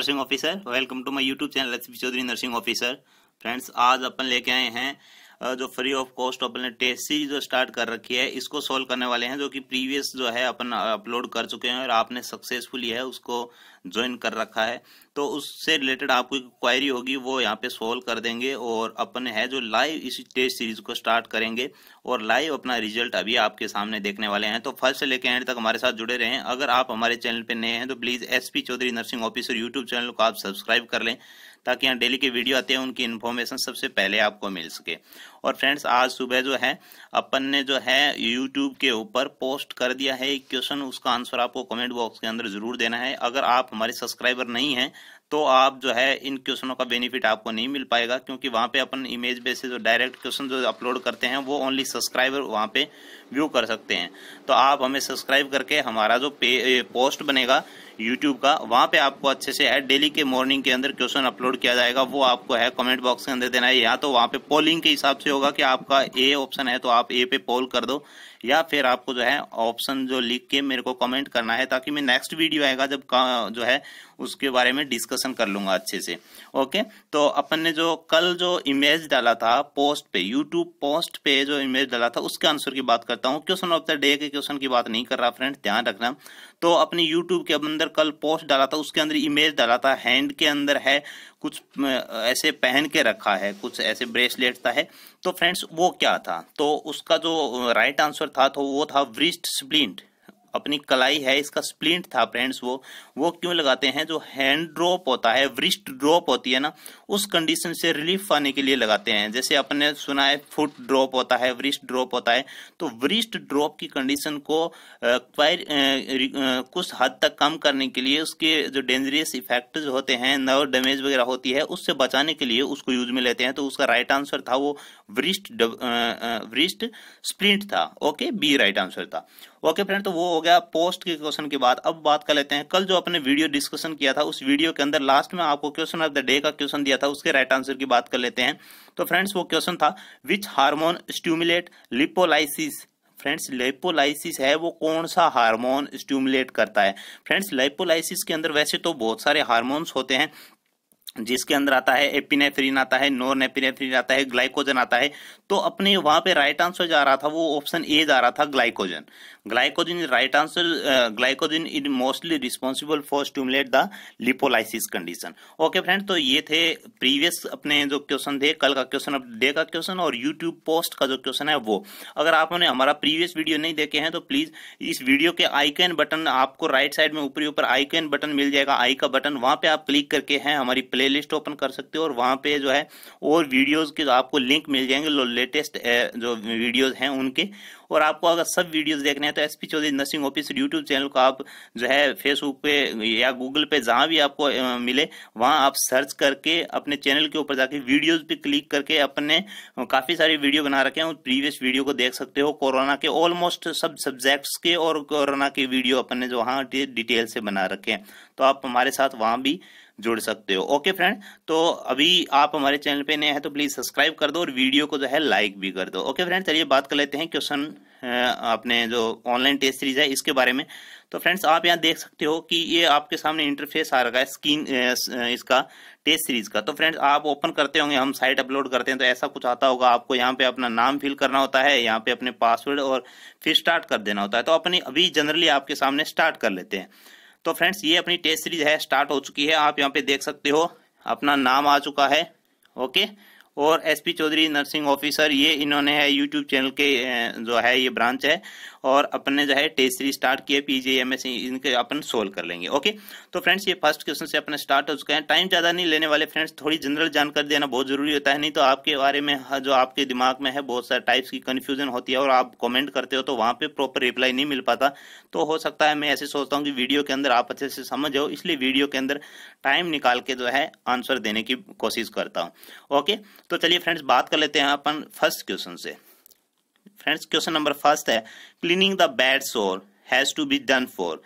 nursing officer welcome to my YouTube channel S Chaudhary nursing officer friends आज अपन लेके आए हैं जो फ्री ऑफ कॉस्ट अपन ने सीरीज जो स्टार्ट कर रखी है इसको सॉल्व करने वाले हैं जो कि प्रीवियस जो है अपन अपलोड कर चुके हैं और आपने सक्सेसफुली है उसको ज्वाइन कर रखा है तो उससे रिलेटेड आपको क्वायरी होगी वो यहाँ पे सोल्व कर देंगे और अपन है जो लाइव इस टेस्ट सीरीज को स्टार्ट करेंगे और लाइव अपना रिजल्ट अभी आपके सामने देखने वाले हैं तो फर्स्ट से लेकर एंड तक हमारे साथ जुड़े रहें अगर आप हमारे चैनल पर नए हैं तो please S Chaudhary nursing officer YouTube channel को आप सब्सक्राइब कर लें ताकि यहाँ डेली के वीडियो आते हैं उनकी इन्फॉर्मेशन सबसे पहले आपको मिल सके और फ्रेंड्स आज सुबह जो है अपन ने जो है यूट्यूब के ऊपर पोस्ट कर दिया है एक क्वेश्चन उसका आंसर आपको कमेंट बॉक्स के अंदर जरूर देना है अगर आप हमारे सब्सक्राइबर नहीं हैं तो आप जो है इन क्वेश्चनों का बेनिफिट आपको नहीं मिल पाएगा क्योंकि वहाँ पे अपन इमेज बेस से जो डायरेक्ट क्वेश्चन जो अपलोड करते हैं वो ओनली सब्सक्राइबर वहाँ पे व्यू कर सकते हैं तो आप हमें सब्सक्राइब करके हमारा जो पे पोस्ट बनेगा यूट्यूब का वहाँ पे आपको अच्छे से एड डेली के मॉर्निंग के अंदर क्वेश्चन अपलोड किया जाएगा वो आपको है कमेंट बॉक्स के अंदर देना है या तो वहाँ पे पोलिंग के हिसाब से होगा कि आपका ए ऑप्शन है तो आप ए पे पोल कर दो या फिर आपको जो है ऑप्शन जो लिख के मेरे को कमेंट करना है ताकि मैं नेक्स्ट वीडियो आएगा जब जो है उसके बारे में डिस्कशन कर लूंगा अच्छे से ओके तो अपन ने जो कल जो इमेज डाला था पोस्ट पे यूट्यूब पोस्ट पे जो इमेज डाला था उसके आंसर की बात करता हूँ क्वेश्चन ऑफ द डे के क्वेश्चन की बात नहीं कर रहा फ्रेंड ध्यान रखना तो अपने यूट्यूब के अंदर कल पोस्ट डाला था उसके अंदर इमेज डाला था हैंड के अंदर है कुछ ऐसे पहन के रखा है कुछ ऐसे ब्रेसलेट था है तो फ्रेंड्स वो क्या था तो उसका जो राइट आंसर था तो वो था वृष्ट स्प्लिंट अपनी कलाई है इसका स्प्लिंट था फ्रेंड्स वो वो क्यों लगाते हैं जो हैंड ड्रॉप होता है वृष्ट ड्रॉप होती है ना उस कंडीशन से रिलीफ पाने के लिए लगाते हैं जैसे अपने सुना है फुट ड्रॉप होता है वृष्ट ड्रॉप होता है तो वृष्ट ड्रॉप की कंडीशन को कुछ हद तक कम करने के लिए उसके जो डेंजरियस इफेक्ट होते हैं नर्व डैमेज वगैरह होती है उससे बचाने के लिए उसको यूज में लेते हैं तो उसका राइट आंसर था वो वृष्ट वृष्ट स्प्लिंट था ओके बी राइट आंसर था ओके फ्रेंड तो वो हो गया पोस्ट के क्वेश्चन के बाद अब बात कर लेते हैं कल जो अपने वीडियो डिस्कशन किया था उस वीडियो के अंदर लास्ट में आपको क्वेश्चन ऑफ द डे का क्वेश्चन दिया था उसके राइट आंसर की बात कर लेते हैं तो फ्रेंड्स वो क्वेश्चन था which hormone stimulate lipolysis friends lipolysis है वो कौन सा हार्मोन स्ट्यूमुलेट करता है फ्रेंड्स लेपोलाइसिस के अंदर वैसे तो बहुत सारे हार्मोन्स होते हैं जिसके अंदर आता है एपिनेफ्रिन आता है नॉन एपिनेफ्रिन आता है ग्लाइकोजन आता है तो अपने वहां पे राइट आंसर जा रहा था वो ऑप्शन ए जा रहा था glycogen glycogen right answer glycogen is mostly responsible for stimulate the lipolysis condition okay friend तो ये थे प्रीवियस अपने जो क्वेश्चन थे कल का क्वेश्चन अब डे का क्वेश्चन और यूट्यूब पोस्ट का जो क्वेश्चन है वो अगर आपने हमारा प्रीवियस वीडियो नहीं देखे हैं तो प्लीज इस वीडियो के आइकन बटन आपको राइट साइड में ऊपरी ऊपर आइकन बटन मिल जाएगा आई का बटन वहां पे आप क्लिक करके हैं हमारी प्ले प्लेलिस्ट ओपन कर सकते हो और वहाँ पे जो है और वीडियोस के जो आपको लिंक मिल जाएंगे लेटेस्ट जो वीडियोस हैं उनके और आपको अगर सब वीडियोस देखने हैं तो S P Chaudhary nursing officer YouTube channel को आप जो है फेसबुक पे या गूगल पे जहाँ भी आपको मिले वहाँ आप सर्च करके अपने चैनल के ऊपर जाके वीडियोज पे क्लिक करके अपने काफ़ी सारी वीडियो बना रखे हैं प्रीवियस वीडियो को देख सकते हो कोरोना के ऑलमोस्ट सब सब्जेक्ट्स के और कोरोना के वीडियो अपने जो वहाँ डिटेल से बना रखे हैं तो आप हमारे साथ वहाँ भी जुड़ सकते हो ओके फ्रेंड तो अभी आप हमारे चैनल पे नए हैं तो प्लीज़ सब्सक्राइब कर दो और वीडियो को जो है लाइक भी कर दो ओके फ्रेंड चलिए बात कर लेते हैं क्वेश्चन अपने जो ऑनलाइन टेस्ट सीरीज है इसके बारे में तो फ्रेंड्स आप यहाँ देख सकते हो कि ये आपके सामने इंटरफेस आ रहा है स्क्रीन इसका टेस्ट सीरीज का तो फ्रेंड्स आप ओपन करते होंगे हम साइट अपलोड करते हैं तो ऐसा कुछ आता होगा आपको यहाँ पे अपना नाम फिल करना होता है यहाँ पे अपने पासवर्ड और फिर स्टार्ट कर देना होता है तो अपनी अभी जनरली आपके सामने स्टार्ट कर लेते हैं तो फ्रेंड्स ये अपनी टेस्ट सीरीज है स्टार्ट हो चुकी है आप यहाँ पे देख सकते हो अपना नाम आ चुका है ओके और एसपी चौधरी नर्सिंग ऑफिसर ये इन्होंने है यूट्यूब चैनल के जो है ये ब्रांच है और अपने जो है टेस्ट सीरीज स्टार्ट किए एम एस इनके अपन सोल्व कर लेंगे ओके तो फ्रेंड्स ये फर्स्ट क्वेश्चन से अपने स्टार्ट हो चुके हैं टाइम ज़्यादा नहीं लेने वाले फ्रेंड्स थोड़ी जनरल जानकारी देना बहुत जरूरी होता है नहीं तो आपके बारे में जो आपके दिमाग में है बहुत सारे टाइप्स की कन्फ्यूजन होती है और आप कॉमेंट करते हो तो वहाँ पर प्रॉपर रिप्लाई नहीं मिल पाता तो हो सकता है मैं ऐसे सोचता हूँ कि वीडियो के अंदर आप अच्छे से समझ हो इसलिए वीडियो के अंदर टाइम निकाल के जो है आंसर देने की कोशिश करता हूँ ओके तो चलिए फ्रेंड्स बात कर लेते हैं अपन फर्स्ट क्वेश्चन से फ्रेंड्स क्वेश्चन नंबर फर्स्ट है cleaning the bed sore has to be done for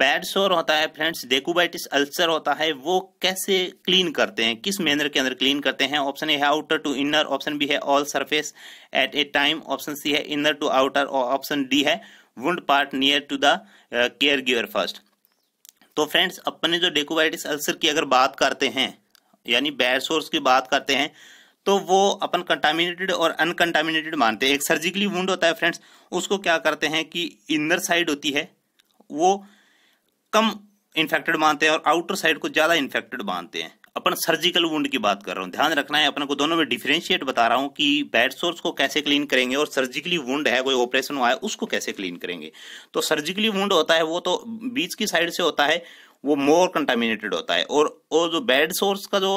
bed sore होता है फ्रेंड्स डेकोबाइटिस अल्सर होता है वो कैसे क्लीन करते हैं किस मैनर के अंदर क्लीन करते हैं ऑप्शन ए है outer to inner option B है all surface at a time option C है इनर टू आउटर और ऑप्शन डी है wound part near to the care giver first तो फ्रेंड्स अपने जो डेकोबाइटिस अल्सर की अगर बात करते हैं यानी बैड सोर्स की बात करते हैं तो वो अपन कंटामिनेटेड और अनकंटामिनेटेड मानते हैं एक सर्जिकली वुंड होता है फ्रेंड्स उसको क्या करते हैं कि इनर साइड होती है वो कम इन्फेक्टेड मानते हैं और आउटर साइड को ज़्यादा इन्फेक्टेड मानते हैं अपन सर्जिकल वुंड की बात कर रहा हूँ ध्यान रखना है अपन को दोनों में डिफ्रेंशिएट बता रहा हूँ कि बैड सोर्स को कैसे क्लीन करेंगे और सर्जिकली वुंड है कोई ऑपरेशन हुआ है उसको कैसे क्लीन करेंगे तो सर्जिकली वुंड होता है वो तो बीच की साइड से होता है वो मोर कंटामिनेटेड होता है और और जो बैड सोर्स का जो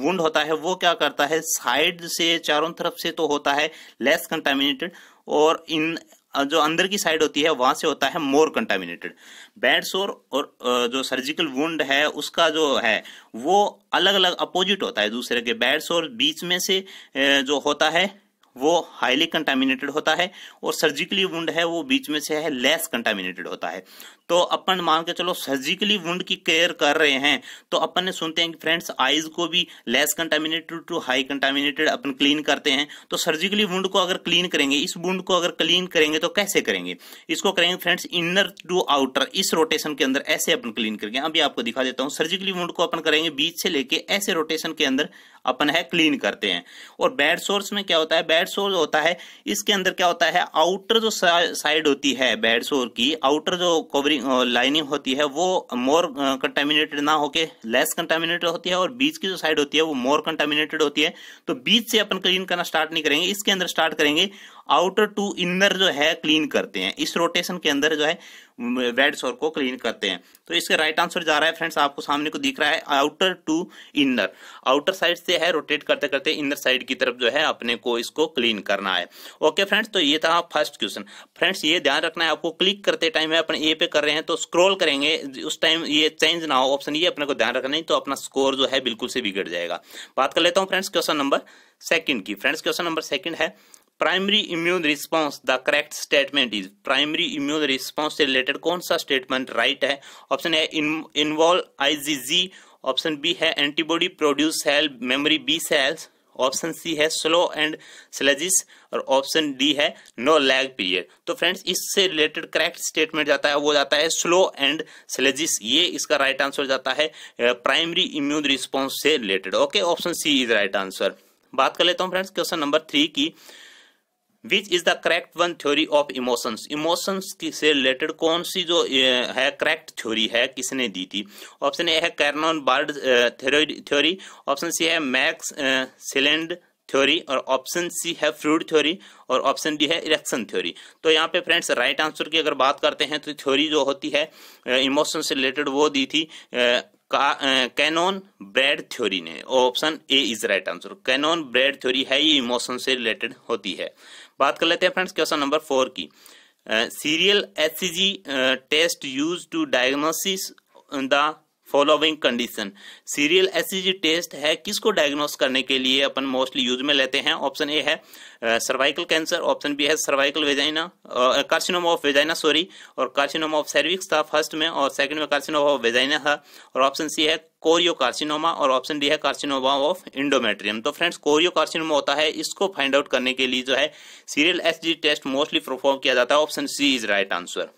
वुंड होता है वो क्या करता है साइड से चारों तरफ से तो होता है लेस कंटामिनेटेड और इन जो अंदर की साइड होती है वहां से होता है मोर कंटामिनेटेड बैड सोर और जो सर्जिकल वुंड है उसका जो है वो अलग अलग अपोजिट होता है दूसरे के बैड सोर बीच में से जो होता है वो हाईली कंटामिनेटेड होता है और सर्जिकली वुंड है वो बीच में से है लेस कंटामिनेटेड होता है तो अपन मान के चलो सर्जिकली वुंड की केयर कर रहे हैं तो अपन ने सुनते हैं कि फ्रेंड्स आइज को भी less contaminated to high contaminated अपन क्लीन करते हैं तो सर्जिकली वुंड को अगर क्लीन करेंगे इस वुंड को अगर क्लीन करेंगे तो कैसे करेंगे इसको करेंगे फ्रेंड्स इनर टू आउटर इस रोटेशन के अंदर ऐसे अपन क्लीन करेंगे अभी आपको दिखा देता हूँ सर्जिकली वुंड को अपन करेंगे बीच से लेके ऐसे रोटेशन के अंदर अपन है क्लीन करते हैं और बैड सोर्स में क्या होता है बैड सोर्स होता है इसके अंदर क्या होता है आउटर जो साइड होती है बैड सोर की आउटर जो कवरिंग वायरिंग लाइनिंग uh, होती है वो मोर कंटेमिनेटेड uh, ना होके लेस कंटेमिनेटेड होती है और बीच की जो साइड होती है वो मोर कंटेमिनेटेड होती है तो बीच से अपन क्लीन करना स्टार्ट नहीं करेंगे इसके अंदर स्टार्ट करेंगे आउटर टू इनर जो है क्लीन करते हैं इस रोटेशन के अंदर जो है वेड सोर को क्लीन करते हैं तो इसका राइट आंसर जा रहा है फ्रेंड्स आपको सामने को दिख रहा है outer to inner outer side से है रोटेट करते करते इनर साइड की तरफ जो है अपने को इसको क्लीन करना है ओके फ्रेंड्स तो ये था फर्स्ट क्वेश्चन फ्रेंड्स ये ध्यान रखना है आपको क्लिक करते टाइम है अपने ए पे कर रहे हैं तो स्क्रोल करेंगे उस टाइम ये चेंज ना हो ऑप्शन ये अपने को ध्यान रखना है तो अपना स्कोर जो है बिल्कुल से बिगड़ जाएगा बात कर लेता हूँ फ्रेंड्स क्वेश्चन नंबर सेकंड की फ्रेंड्स क्वेश्चन नंबर सेकंड है primary immune response the correct statement is primary immune response से रिलेटेड कौन सा स्टेटमेंट राइट है ऑप्शन है इन्वॉल्व आईजीजी ऑप्शन बी है antibody produce cell memory B cells option C है slow and sluggish और option D है no lag period तो फ्रेंड्स इससे रिलेटेड करेक्ट स्टेटमेंट जाता है वो जाता है स्लो एंड स्लेजिस ये इसका राइट right आंसर जाता है प्राइमरी इम्यून रिस्पॉन्स से related okay option C is right answer बात कर लेता हूँ फ्रेंड्स क्वेश्चन नंबर थ्री की which is the correct one theory of emotions emotions से रिलेटेड कौन सी जो है करेक्ट थ्योरी है किसने दी थी ऑप्शन ए है Cannon Bard theory option C है मैक्स सिलेंड थ्योरी और ऑप्शन सी है फ्रूड थ्योरी और ऑप्शन डी है इलेक्शन थ्योरी तो यहाँ पे फ्रेंड्स राइट आंसर की अगर बात करते हैं तो थ्योरी जो होती है इमोशन से रिलेटेड वो दी थी कैनोन ब्रेड थ्योरी ने option A is right answer Cannon Bard theory है ये इमोशन से रिलेटेड होती है बात कर लेते हैं फ्रेंड्स क्वेश्चन नंबर फोर की serial H test use to diagnosis the following condition serial hCG test है किसको डायग्नोस करने के लिए अपन मोस्टली यूज में लेते हैं ऑप्शन ए है सर्वाइकल कैंसर ऑप्शन बी है cervical vagina carcinoma of vagina sorry और कार्सिनोम ऑफ सर्विक्स था फर्स्ट में और सेकंड में कार्सिनोम ऑफ वेजाइना है और ऑप्शन सी है कोरियो कार्सिनोमा और ऑप्शन डी है कार्सिनोमा ऑफ इंडोमेट्रियम तो फ्रेंड्स कोरियो कार्सिनोमा होता है इसको फाइंड आउट करने के लिए जो है serial S test mostly perform किया जाता है option C is right answer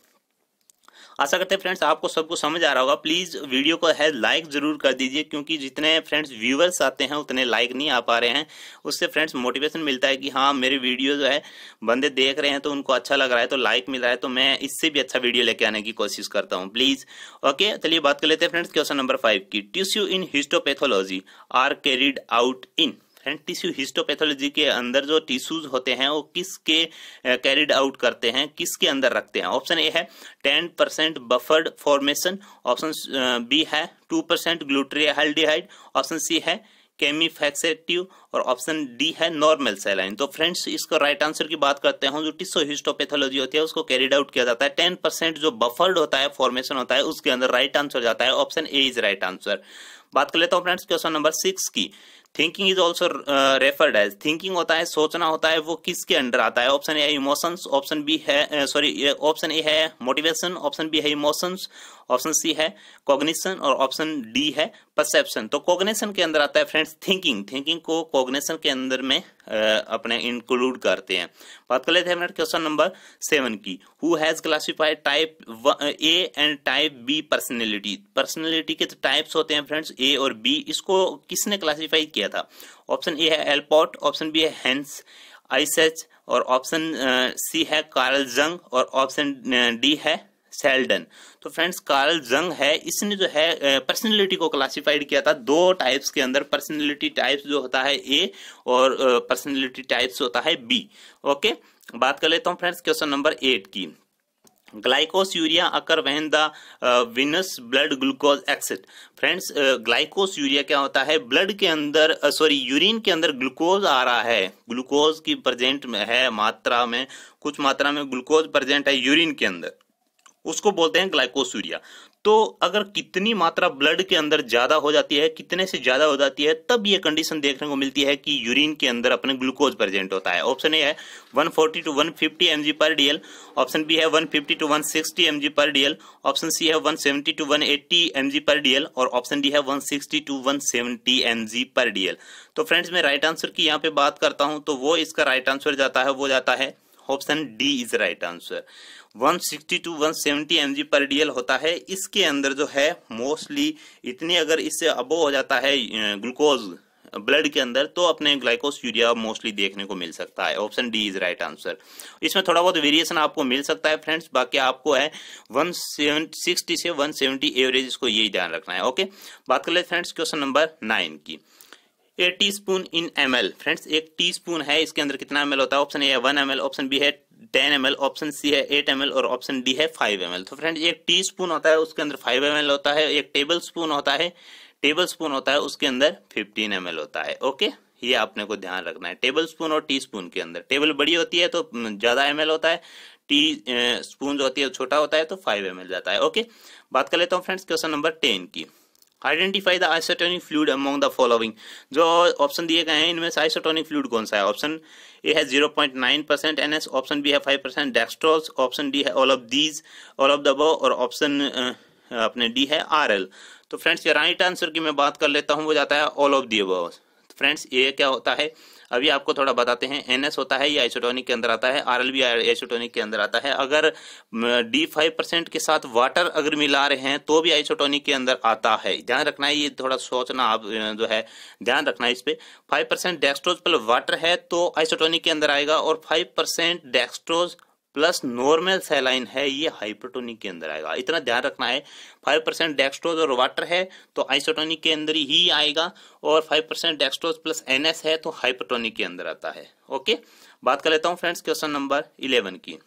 आशा करते हैं फ्रेंड्स आपको सबको समझ आ रहा होगा प्लीज़ वीडियो को है लाइक ज़रूर कर दीजिए क्योंकि जितने फ्रेंड्स व्यूवर्स आते हैं उतने लाइक नहीं आ पा रहे हैं उससे फ्रेंड्स मोटिवेशन मिलता है कि हाँ मेरे वीडियो जो है बंदे देख रहे हैं तो उनको अच्छा लग रहा है तो लाइक मिल रहा है तो मैं इससे भी अच्छा वीडियो लेके आने की कोशिश करता हूँ प्लीज़ ओके चलिए बात कर लेते हैं फ्रेंड्स क्वेश्चन नंबर फाइव की tissue in histopathology are carried out in and tissue histopathology के अंदर जो टिश्यूज होते हैं वो किसके कैरिड आउट करते हैं किसके अंदर रखते हैं ऑप्शन ए है ten percent buffered formation option B है two percent glutaraldehyde option C है केमीफेक्सेटिव और ऑप्शन डी है नॉर्मल सेलाइन तो फ्रेंड्स इसको राइट right आंसर की बात करते हैं जो टिस्सो हिस्टोपैथोलॉजी होती है उसको कैरिड आउट किया जाता है टेन परसेंट जो बफर्ड होता है फॉर्मेशन होता है उसके अंदर राइट right आंसर जाता है option A is right answer बात कर लेता हूँ फ्रेंड्स क्वेश्चन नंबर सिक्स की thinking is also referred as thinking होता है सोचना होता है वो किसके अंडर आता है option A emotions option B है सॉरी ऑप्शन ए है मोटिवेशन ऑप्शन बी है इमोशंस ऑप्शन सी है कॉग्निशन और ऑप्शन डी है परसेप्शन तो कॉग्नेशन के अंदर आता है फ्रेंड्स थिंकिंग थिंकिंग को कॉग्नेशन के अंदर में अपने इंक्लूड करते हैं बात कर लेते हैं मिनट क्वेश्चन नंबर सेवन की who has classified type A and type B personality personality के तो टाइप्स होते हैं फ्रेंड्स ए और बी इसको किसने क्लासीफाई किया था ऑप्शन ए है एलपॉट ऑप्शन बी है हेंस आइसेच और ऑप्शन सी है कार्ल जंग और ऑप्शन डी है सेल्डन तो फ्रेंड्स कार्ल जंग है इसने जो है पर्सनैलिटी को क्लासिफाइड किया था दो टाइप्स के अंदर पर्सनैलिटी टाइप्स जो होता है ए और पर्सनैलिटी टाइप्स होता है बी ओके बात कर लेता हूँ फ्रेंड्स क्वेश्चन नंबर एट की urea occur when the venous blood glucose exceed friends glycosuria क्या होता है ब्लड के अंदर सॉरी यूरिन के अंदर ग्लूकोज आ रहा है ग्लूकोज की प्रेजेंट में है मात्रा में कुछ मात्रा में ग्लूकोज प्रेजेंट है यूरिन के अंदर उसको बोलते हैं ग्लाइकोसूरिया तो अगर कितनी मात्रा ब्लड के अंदर ज़्यादा हो जाती है कितने से ज़्यादा हो जाती है तब ये कंडीशन देखने को मिलती है कि यूरिन के अंदर अपने ग्लूकोज प्रेजेंट होता है ऑप्शन ए है 140 to 150 fifty per dL option B है 150 to 160 sixty per dL option C है 170 टू 180 एट्टी पर डीएल और ऑप्शन डी है one to one seventy per dL तो फ्रेंड्स मैं राइट आंसर की यहाँ पे बात करता हूँ तो वो इसका राइट आंसर जाता है वो जाता है option D is right answer 160 to 170 mg M per dL होता है इसके अंदर जो है मोस्टली इतनी अगर इससे अबो हो जाता है ग्लूकोज ब्लड के अंदर तो अपने ग्लाइकोस यूरिया मोस्टली देखने को मिल सकता है option D is right answer इसमें थोड़ा बहुत वेरिएशन आपको मिल सकता है फ्रेंड्स बाकी आपको है 160 से 170 सेवेंटी एवरेज इसको यही ध्यान रखना है ओके बात कर ले फ्रेंड्स क्वेश्चन नंबर नाइन की a teaspoon in M L friends एक टी स्पून है इसके अंदर कितना एम एल होता है option A one M L option B है टेन एम ऑप्शन सी है एट एम और ऑप्शन डी है फाइव एम तो फ्रेंड एक टी स्पून होता है उसके अंदर फाइव एम होता है एक टेबल स्पून होता है टेबल स्पून होता है उसके अंदर फिफ्टीन एम होता है ओके ये आपने को ध्यान रखना है टेबल स्पून और टी स्पून के अंदर टेबल बड़ी होती है तो ज़्यादा एम होता है टी स्पून जो होती है छोटा होता है तो फाइव एम जाता है ओके बात कर लेता हूँ फ्रेंड्स क्वेश्चन नंबर टेन की identify the isotonic fluid among the following जो ऑप्शन दिए गए हैं इनमें से आइसोटोनिक फ्लूड कौन सा है ऑप्शन ए है zero point nine percent N S option B है five percent dextrose option D है all of these all of the above और ऑप्शन uh, अपने डी है आर एल तो फ्रेंड्स ये राइट आंसर की मैं बात कर लेता हूँ वो जाता है all of the above friends ये क्या होता है अभी आपको थोड़ा बताते हैं एन होता है या एसोटोनिक के अंदर आता है आर एसोटोनिक के अंदर आता है अगर डी फाइव परसेंट के साथ वाटर अगर मिला रहे हैं तो भी आइसोटोनिक के अंदर आता है ध्यान रखना है ये थोड़ा सोचना आप जो है ध्यान रखना है इस पर फाइव परसेंट डेस्ट्रोज पर वाटर है तो आइसोटोनिक के अंदर आएगा और five percent dextrose plus normal saline है ये हाइपरटोनिक के अंदर आएगा इतना ध्यान रखना है फाइव परसेंट डेक्सट्रोज और वाटर है तो आइसोटोनिक के अंदर ही आएगा और five percent dextrose plus N है तो हाइपरटोनिक के अंदर आता है ओके बात कर लेता हूँ फ्रेंड्स क्वेश्चन नंबर इलेवन की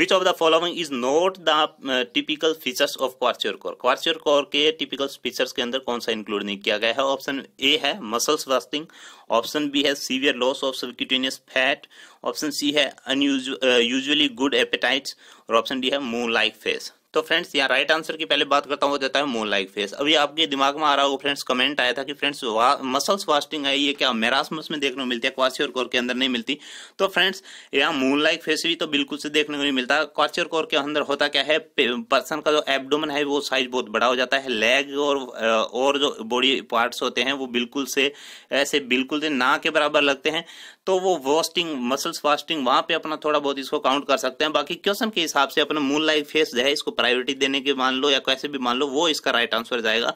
which of the following is not the typical features of quartzure core quartzure core के typical features के अंदर कौन सा include नहीं किया गया है option A है muscles wasting option B है severe loss of subcutaneous fat option C है unusual uh, usually good appetites और option D है moon like face तो फ्रेंड्स यहाँ राइट आंसर की पहले बात करता हूँ वो देता है मून लाइक फेस अभी आपके दिमाग में आ रहा होगा फ्रेंड्स कमेंट आया था कि फ्रेंड्स मसल्स वास्टिंग है ये क्या मेरासमस में देखने को मिलती है क्वासी और कोर के अंदर नहीं मिलती तो फ्रेंड्स यहाँ मून लाइक फेस भी तो बिल्कुल से देखने को नहीं मिलता क्वासी और कोर के अंदर होता क्या है पर्सन का जो एबडोमन है वो साइज बहुत बड़ा हो जाता है लेग और और जो बॉडी पार्ट्स होते हैं वो बिल्कुल से ऐसे बिल्कुल से ना के बराबर लगते हैं तो वो वॉस्टिंग मसल्स वास्टिंग वहाँ पे अपना थोड़ा बहुत इसको काउंट कर सकते हैं बाकी क्वेश्चन के हिसाब से अपना मून लाइट फेस जो है इसको प्रायोरिटी देने के मान लो या कैसे भी मान लो वो इसका राइट आंसर जाएगा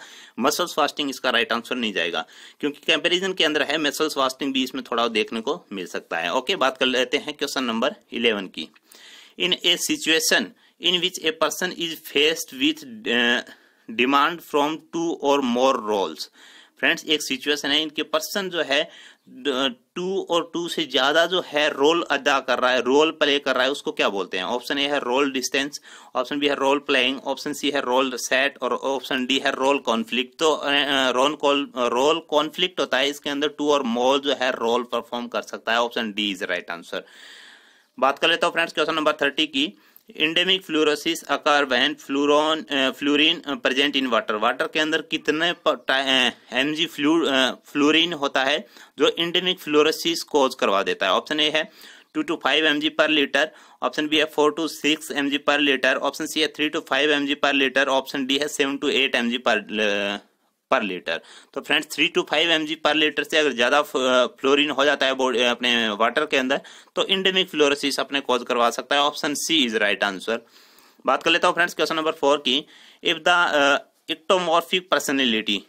मसल्स वास्टिंग इसका राइट आंसर नहीं जाएगा क्योंकि कंपेरिजन के अंदर है मसल्स वास्टिंग भी इसमें थोड़ा देखने को मिल सकता है ओके बात कर लेते हैं क्वेश्चन नंबर इलेवन की in a situation in which a person is faced with demand from two और मोर रोल्स फ्रेंड्स एक सिचुएशन है इनके पर्सन जो है टू और टू से ज्यादा जो है रोल अदा कर रहा है रोल प्ले कर रहा है उसको क्या बोलते हैं ऑप्शन ए है रोल डिस्टेंस ऑप्शन बी है रोल प्लेइंग ऑप्शन सी है रोल सेट और ऑप्शन डी है रोल कॉन्फ्लिक्ट तो रोल कॉल रोल कॉन्फ्लिक्ट होता है इसके अंदर टू और मोर जो है रोल परफॉर्म कर सकता है option D is right answer बात कर लेता हूँ फ्रेंड्स क्वेश्चन नंबर थर्टी की endemic fluorosis occur when fluoron fluorine present in water water के अंदर कितने एम जी फ्लू होता है जो इंडेमिक फ्लोरोसिस कोज करवा देता है ऑप्शन ए है two to five M G per litre option B है four to six M G per litre option C है three to five M G per litre option D है seven to eight M G per per litre तो friends three to five M per litre से अगर ज़्यादा fluorine हो जाता है अपने वाटर के अंदर तो इंडेमिक फ्लोरोसिस अपने कॉज करवा सकता है option C is right answer बात कर लेता हूँ फ्रेंड्स क्वेश्चन नंबर फोर की if the ectomorphic personality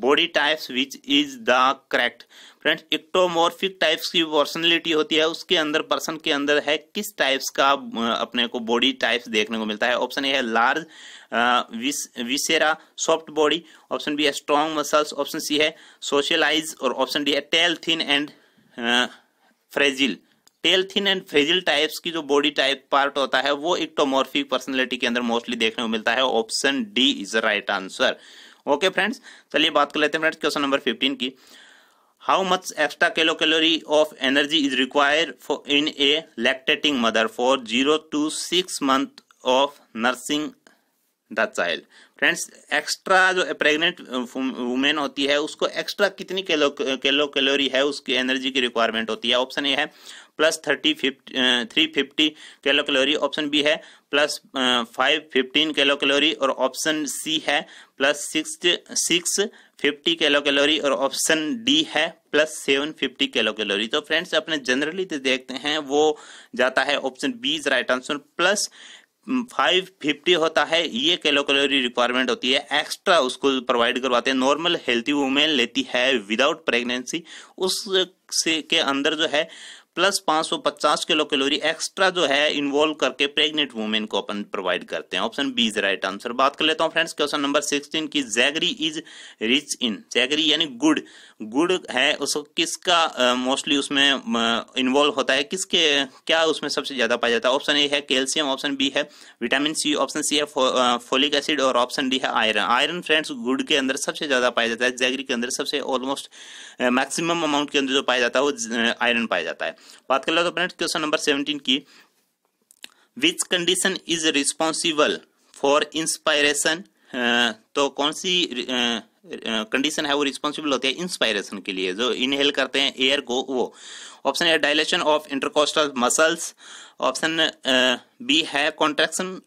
body types which is the correct friends ectomorphic types की पर्सनलिटी होती है उसके अंदर पर्सन के अंदर है किस टाइप्स का अपने को बॉडी टाइप्स देखने को मिलता है ऑप्शन ए है large viscera soft body option B है स्ट्रॉन्ग मसल्स ऑप्शन सी है सोशलाइज और ऑप्शन डी है tall thin and fragile tall thin and fragile types की जो बॉडी टाइप पार्ट होता है वो इक्टोमॉर्फिक पर्सनैलिटी के अंदर मोस्टली देखने को मिलता है option D is right answer okay friends चलिए बात कर लेते हैं फ्रेंड्स क्वेश्चन नंबर फिफ्टीन की how much extra kilo calorie of energy is require for in a lactating mother for zero to six month of nursing the child friends extra जो pregnant women uh, होती है उसको extra कितनी kilo kilo calorie है उसकी energy की requirement होती है ऑप्शन ए है plus thirty fifty three fifty kilo calorie option B है plus five fifteen kilo calorie और ऑप्शन सी है plus six six fifty kilo calorie और ऑप्शन डी है plus seven fifty kilo calorie तो friends अपने generally तो देखते हैं वो जाता है option B is right answer plus five fifty होता है ये किलो कैलोरी रिक्वायरमेंट होती है एक्स्ट्रा उसको प्रोवाइड करवाते हैं नॉर्मल हेल्थी वुमेन लेती है विदाउट प्रेगनेंसी उस से के अंदर जो है प्लस 550 किलो कैलोरी एक्स्ट्रा जो है इन्वॉल्व करके प्रेग्नेंट वुमेन को अपन प्रोवाइड करते हैं option B is right answer बात कर लेता हूँ फ्रेंड्स क्वेश्चन नंबर 16 की jaggery is rich in jaggery यानी गुड़ गुड़ है उसको किसका मोस्टली uh, उसमें इन्वॉल्व uh, होता है किसके क्या उसमें सबसे ज्यादा पाया जाता है ऑप्शन ए है कैल्शियम ऑप्शन बी है विटामिन सी ऑप्शन सी है फोलिक एसिड और ऑप्शन डी है आयरन आयरन फ्रेंड्स गुड़ के अंदर सबसे ज्यादा पाया जाता है जैगरी के अंदर सबसे ऑलमोस्ट मैक्सिमम अमाउंट के अंदर जो पाया जाता है वो आयरन पाया जाता है बात कर लो तो फ्रेंड्स क्वेश्चन नंबर सेवनटीन की which condition is responsible for inspiration तो कौन सी कंडीशन है वो रिस्पॉन्सिबल होती है इंस्पायरेशन के लिए जो इनहेल करते हैं एयर को वो ऑप्शन है dilation of intercostal muscles option B है कॉन्ट्रैक्शन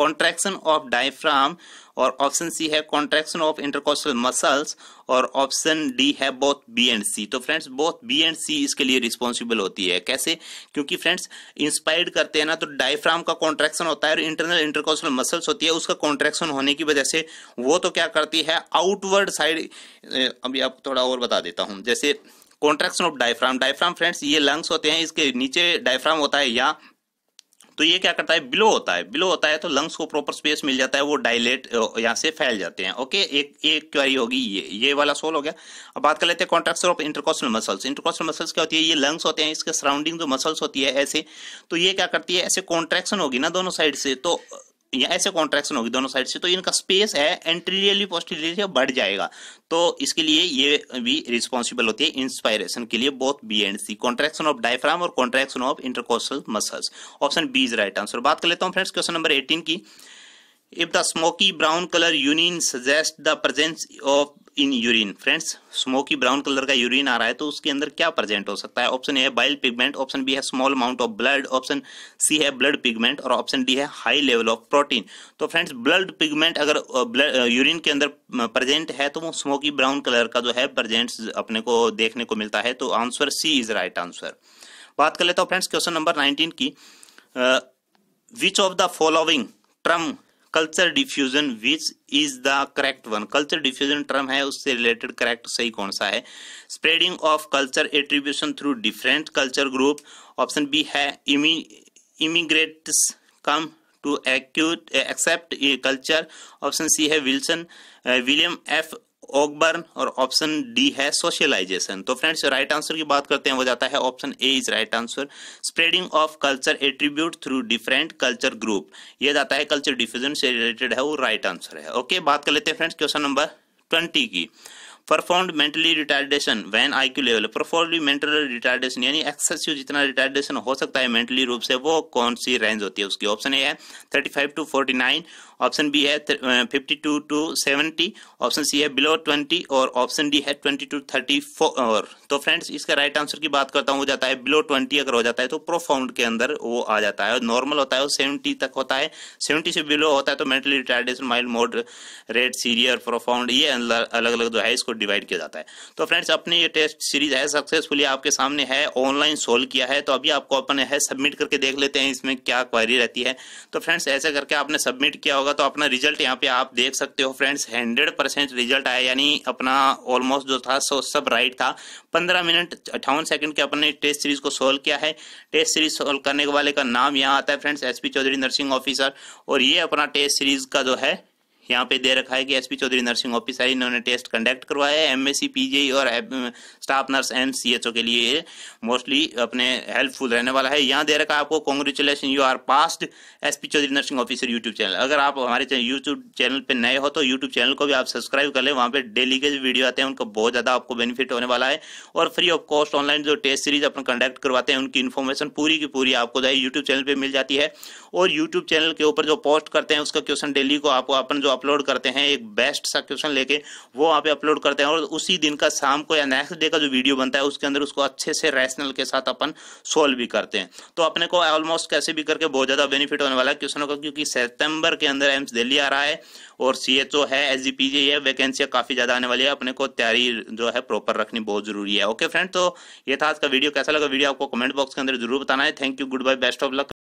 कॉन्ट्रैक्शन ऑफ डायफ्राम और ऑप्शन सी है कॉन्ट्रेक्शन ऑफ इंटरकोस्टल मसल्स और ऑप्शन डी है बोथ बी एंड सी तो friends both B and C इसके लिए रिस्पॉन्सिबल होती है कैसे क्योंकि फ्रेंड्स इंस्पायर्ड करते हैं ना तो डायफ्राम का कॉन्ट्रेक्शन होता है और इंटरनल इंटरकोस्टल मसल्स होती है उसका कॉन्ट्रेक्शन होने की वजह से वो तो क्या करती है आउटवर्ड साइड अभी आपको थोड़ा और बता देता हूँ जैसे contraction of diaphragm diaphragm friends ये लंग्स होते हैं इसके नीचे डायफ्राम होता है या तो ये क्या करता है ब्लो होता है ब्लो होता है तो लंग्स को प्रॉपर स्पेस मिल जाता है वो डायलेट यहाँ से फैल जाते हैं ओके एक एक क्वारी होगी ये ये वाला सोल हो गया अब बात कर लेते हैं contracture of intercostal muscles intercostal muscles क्या होती है ये लंग्स होते हैं इसके सराउंडिंग जो मसल्स होती है ऐसे तो ये क्या करती है ऐसे कॉन्ट्रेक्शन होगी ना दोनों साइड से तो ऐसे कॉन्ट्रैक्शन होगी दोनों साइड से तो इनका स्पेस है एंटीरियरली पोस्टीरियरली बढ़ जाएगा तो इसके लिए ये भी रिस्पॉन्सिबल होती है इंस्पायरेशन के लिए both B and C contraction of diaphragm और contraction of intercostal muscles option B is right answer बात कर लेता हूँ फ्रेंड्स क्वेश्चन नंबर एटीन की if the smoky brown colour urine suggest the presence of in urine friends smoky brown colour का urine आ रहा है तो उसके अंदर क्या प्रेजेंट हो सकता है ऑप्शन ए है बाइल पिगमेंट ऑप्शन बी है small amount of blood option C है ब्लड पिगमेंट और ऑप्शन डी है हाई लेवल ऑफ प्रोटीन तो फ्रेंड्स ब्लड पिगमेंट अगर यूरिन के अंदर प्रेजेंट है तो वो स्मोकी ब्राउन कलर का जो है प्रेजेंट अपने को देखने को मिलता है तो answer C is right answer बात कर लेता हूँ फ्रेंड्स क्वेश्चन नंबर नाइनटीन की which of the following term culture diffusion which is the correct one culture diffusion term है उससे रिलेटेड करेक्ट सही कौन सा है spreading of culture attribution through different culture group option B है immigrants come to accept culture option C है Wilson William F Ogburn और option D है सोशलाइजेशन तो फ्रेंड्स राइट आंसर की बात करते हैं वो जाता है option A is right answer spreading of culture attribute through different culture group ये जाता है कल्चर डिफ्यूजन से रिलेटेड है वो राइट आंसर है ओके बात कर लेते हैं फ्रेंड्स क्वेश्चन नंबर ट्वेंटी की profound mentally retardation when I Q level profoundly mental retardation यानी एक्सेसिव जितना रिटार्डेशन हो सकता है मेंटली रूप से वो कौन सी रेंज होती है उसकी ऑप्शन ए है thirty five to forty nine option B है fifty to to seventy option C है बिलो ट्वेंटी और ऑप्शन डी है ट्वेंटी टू थर्टी फोर तो फ्रेंड्स इसका राइट आंसर की बात करता हूँ हो जाता है बिलो ट्वेंटी अगर हो जाता है तो प्रोफाउंड के अंदर वो आ जाता है नॉर्मल होता है वो सेवेंटी तक होता है सेवेंटी से बिलो होता है तो mentally retardation mild moderate severe profound ये अलग अलग जो है इसको डिवाइड किया जाता है तो फ्रेंड्स अपनी ये टेस्ट सीरीज है सक्सेसफुली आपके सामने है ऑनलाइन सोल्व किया है तो अभी आपको अपन है सबमिट करके देख लेते हैं इसमें क्या क्वारी रहती है तो फ्रेंड्स ऐसा करके आपने सबमिट किया होगा होगा तो अपना रिजल्ट यहाँ पे आप देख सकते हो फ्रेंड्स हंड्रेड परसेंट रिजल्ट आया यानी अपना ऑलमोस्ट जो था सो सब राइट था पंद्रह मिनट अट्ठावन सेकंड के अपने टेस्ट सीरीज को सोल्व किया है टेस्ट सीरीज सोल्व करने वाले का नाम यहाँ आता है friends S Chaudhary nursing officer और ये अपना टेस्ट सीरीज का जो है यहाँ पे दे रखा है कि एसपी चौधरी नर्सिंग ऑफिसर इन्होंने टेस्ट कंडक्ट करवाया है एमएससी पीजी और स्टाफ नर्स एंड सीएचओ के लिए मोस्टली अपने हेल्पफुल रहने वाला है यहाँ दे रखा है आपको congratulation you are passed SP Chaudhary nursing officer YouTube channel अगर आप हमारे यूट्यूब चैनल पर नए हो तो यूट्यूब चैनल को भी आप सब्सक्राइब कर लें वहाँ पर डेली के जो वीडियो आते हैं उनका बहुत ज़्यादा आपको बेनिफिट होने वाला है और फ्री ऑफ कॉस्ट ऑनलाइन जो टेस्ट सीरीज अपन कंडक्ट करवाते हैं उनकी इन्फॉर्मेशन पूरी की पूरी आपको यूट्यूब चैनल पर मिल जाती है और यूट्यूब चैनल के ऊपर जो पोस्ट करते हैं उसका क्वेश्चन डेली को आपको अपन जो अपलोड करते हैं एक बेस्ट सा क्वेश्चन लेके वो वहाँ पे अपलोड करते हैं और उसी दिन का शाम को या नेक्स्ट डे का जो वीडियो बनता है उसके अंदर उसको अच्छे से रैशनल के साथ अपन सोल्व भी करते हैं तो अपने को ऑलमोस्ट कैसे भी करके बहुत ज़्यादा बेनिफिट होने वाला है क्वेश्चनों का क्योंकि सेप्टेम्बर के अंदर एम्स दिल्ली आ रहा है और सी एच ओ है एस जी पी जी है वैकेंसियाँ काफ़ी ज़्यादा आने वाली है अपने को तैयारी जो है प्रॉपर रखनी बहुत ज़रूरी है ओके फ्रेंड तो ये था आज का वीडियो कैसा लगा वीडियो आपको कमेंट बॉक्स के अंदर जरूर बताना है thank you good bye best of luck